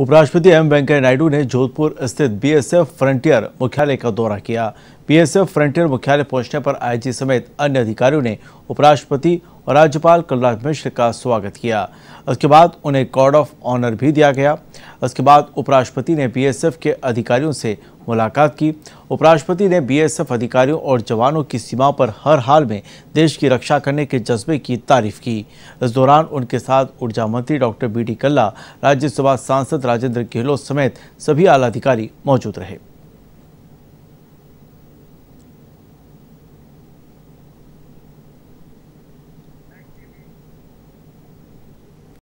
उपराष्ट्रपति एम वेंकैया नायडू ने जोधपुर स्थित बीएसएफ फ्रंटियर मुख्यालय का दौरा किया बीएसएफ फ्रंटियर मुख्यालय पहुंचने पर आईजी समेत अन्य अधिकारियों ने उपराष्ट्रपति और राज्यपाल कलराज मिश्र का स्वागत किया उसके बाद उन्हें गार्ड ऑफ ऑनर भी दिया गया उसके बाद उपराष्ट्रपति ने बीएसएफ के अधिकारियों से मुलाकात की उपराष्ट्रपति ने बीएसएफ अधिकारियों और जवानों की सीमाओं पर हर हाल में देश की रक्षा करने के जज्बे की तारीफ की इस दौरान उनके साथ ऊर्जा मंत्री doctor B D Kalla Rajya Sabha सांसद राजेंद्र गहलोत समेत सभी आला अधिकारी मौजूद रहे